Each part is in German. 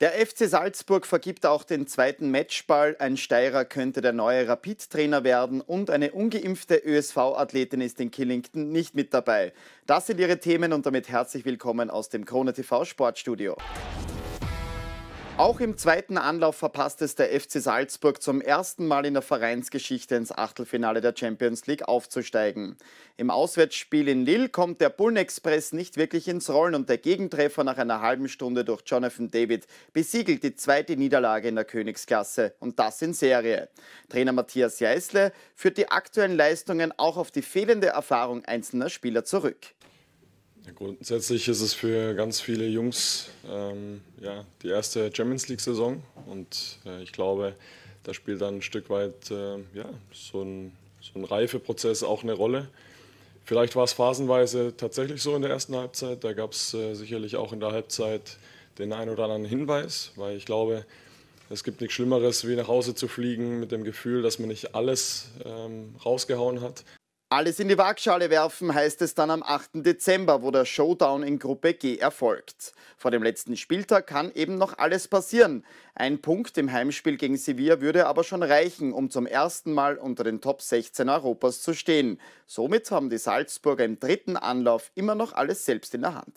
Der FC Salzburg vergibt auch den zweiten Matchball. Ein Steirer könnte der neue Rapid-Trainer werden und eine ungeimpfte ÖSV-Athletin ist in Killington nicht mit dabei. Das sind Ihre Themen und damit herzlich willkommen aus dem Krone TV Sportstudio. Auch im zweiten Anlauf verpasst es der FC Salzburg zum ersten Mal in der Vereinsgeschichte ins Achtelfinale der Champions League aufzusteigen. Im Auswärtsspiel in Lille kommt der Bullen nicht wirklich ins Rollen und der Gegentreffer nach einer halben Stunde durch Jonathan David besiegelt die zweite Niederlage in der Königsklasse und das in Serie. Trainer Matthias Jeißle führt die aktuellen Leistungen auch auf die fehlende Erfahrung einzelner Spieler zurück. Grundsätzlich ist es für ganz viele Jungs ähm, ja, die erste Champions League-Saison und äh, ich glaube, da spielt dann ein Stück weit äh, ja, so, ein, so ein Reifeprozess auch eine Rolle. Vielleicht war es phasenweise tatsächlich so in der ersten Halbzeit. Da gab es äh, sicherlich auch in der Halbzeit den einen oder anderen Hinweis, weil ich glaube, es gibt nichts Schlimmeres, wie nach Hause zu fliegen mit dem Gefühl, dass man nicht alles ähm, rausgehauen hat. Alles in die Waagschale werfen heißt es dann am 8. Dezember, wo der Showdown in Gruppe G erfolgt. Vor dem letzten Spieltag kann eben noch alles passieren. Ein Punkt im Heimspiel gegen Sevilla würde aber schon reichen, um zum ersten Mal unter den Top 16 Europas zu stehen. Somit haben die Salzburger im dritten Anlauf immer noch alles selbst in der Hand.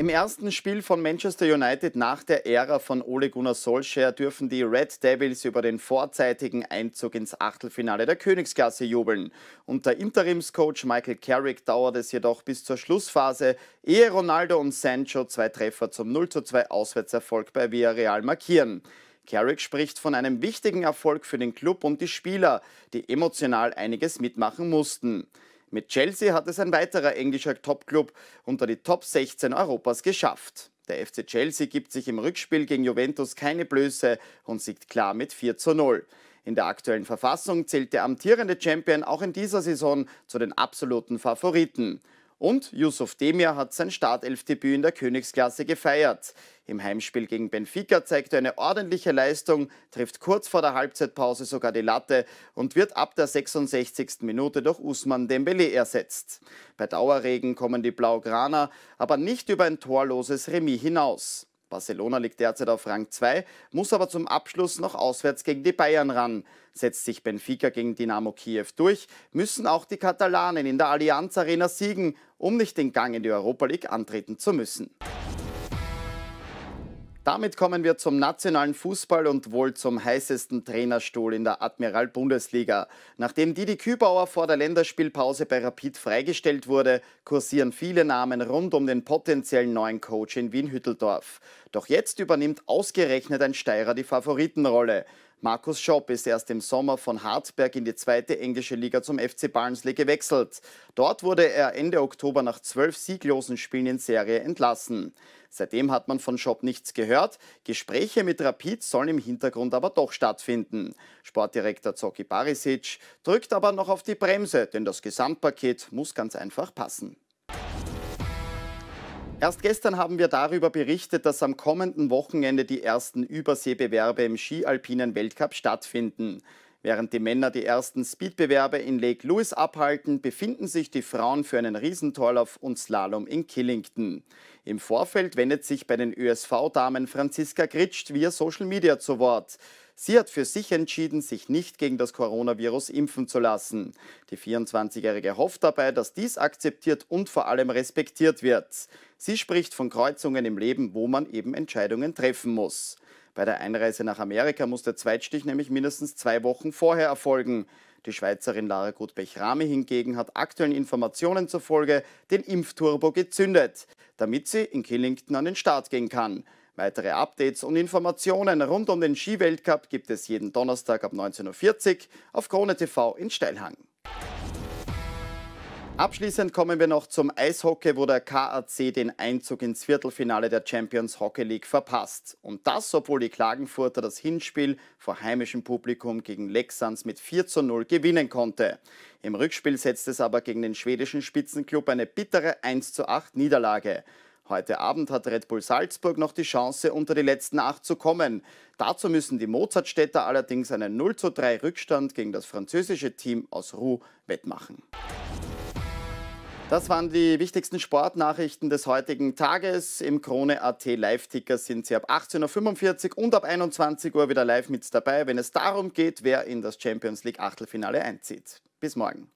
Im ersten Spiel von Manchester United nach der Ära von Ole Gunnar Solskjaer dürfen die Red Devils über den vorzeitigen Einzug ins Achtelfinale der Königsklasse jubeln. Unter Interimscoach Michael Carrick dauert es jedoch bis zur Schlussphase, ehe Ronaldo und Sancho zwei Treffer zum 0:2 Auswärtserfolg bei Villarreal markieren. Carrick spricht von einem wichtigen Erfolg für den Club und die Spieler, die emotional einiges mitmachen mussten. Mit Chelsea hat es ein weiterer englischer Topclub unter die Top 16 Europas geschafft. Der FC Chelsea gibt sich im Rückspiel gegen Juventus keine Blöße und siegt klar mit 4 zu 0. In der aktuellen Verfassung zählt der amtierende Champion auch in dieser Saison zu den absoluten Favoriten. Und Yusuf Demir hat sein Startelfdebüt in der Königsklasse gefeiert. Im Heimspiel gegen Benfica zeigt er eine ordentliche Leistung, trifft kurz vor der Halbzeitpause sogar die Latte und wird ab der 66. Minute durch Usman Dembele ersetzt. Bei Dauerregen kommen die Blaugraner aber nicht über ein torloses Remis hinaus. Barcelona liegt derzeit auf Rang 2, muss aber zum Abschluss noch auswärts gegen die Bayern ran. Setzt sich Benfica gegen Dynamo Kiew durch, müssen auch die Katalanen in der Allianz Arena siegen, um nicht den Gang in die Europa League antreten zu müssen. Damit kommen wir zum nationalen Fußball und wohl zum heißesten Trainerstuhl in der Admiral-Bundesliga. Nachdem Didi Kübauer vor der Länderspielpause bei Rapid freigestellt wurde, kursieren viele Namen rund um den potenziellen neuen Coach in Wien-Hütteldorf. Doch jetzt übernimmt ausgerechnet ein Steirer die Favoritenrolle. Markus Schopp ist erst im Sommer von Hartberg in die zweite englische Liga zum FC Barnsley gewechselt. Dort wurde er Ende Oktober nach zwölf sieglosen Spielen in Serie entlassen. Seitdem hat man von Schopp nichts gehört. Gespräche mit Rapid sollen im Hintergrund aber doch stattfinden. Sportdirektor Zoki Barisic drückt aber noch auf die Bremse, denn das Gesamtpaket muss ganz einfach passen. Erst gestern haben wir darüber berichtet, dass am kommenden Wochenende die ersten Überseebewerbe im Skialpinen Weltcup stattfinden. Während die Männer die ersten Speedbewerbe in Lake Louise abhalten, befinden sich die Frauen für einen Riesentorlauf und Slalom in Killington. Im Vorfeld wendet sich bei den ÖSV-Damen Franziska Gritsch via Social Media zu Wort. Sie hat für sich entschieden, sich nicht gegen das Coronavirus impfen zu lassen. Die 24-Jährige hofft dabei, dass dies akzeptiert und vor allem respektiert wird. Sie spricht von Kreuzungen im Leben, wo man eben Entscheidungen treffen muss. Bei der Einreise nach Amerika muss der Zweitstich nämlich mindestens zwei Wochen vorher erfolgen. Die Schweizerin Lara Gutbech-Rame hingegen hat aktuellen Informationen zufolge den Impfturbo gezündet, damit sie in Killington an den Start gehen kann. Weitere Updates und Informationen rund um den Skiweltcup gibt es jeden Donnerstag ab 19.40 Uhr auf Krone TV in Steilhang. Abschließend kommen wir noch zum Eishockey, wo der KAC den Einzug ins Viertelfinale der Champions Hockey League verpasst. Und das, obwohl die Klagenfurter das Hinspiel vor heimischem Publikum gegen Lexans mit 4 zu 0 gewinnen konnte. Im Rückspiel setzt es aber gegen den schwedischen Spitzenklub eine bittere 1 zu 8 Niederlage. Heute Abend hat Red Bull Salzburg noch die Chance, unter die letzten acht zu kommen. Dazu müssen die Mozartstädter allerdings einen 0 zu 3 Rückstand gegen das französische Team aus Roux wettmachen. Das waren die wichtigsten Sportnachrichten des heutigen Tages. Im Krone AT Live-Ticker sind Sie ab 18.45 Uhr und ab 21 Uhr wieder live mit dabei, wenn es darum geht, wer in das Champions League Achtelfinale einzieht. Bis morgen.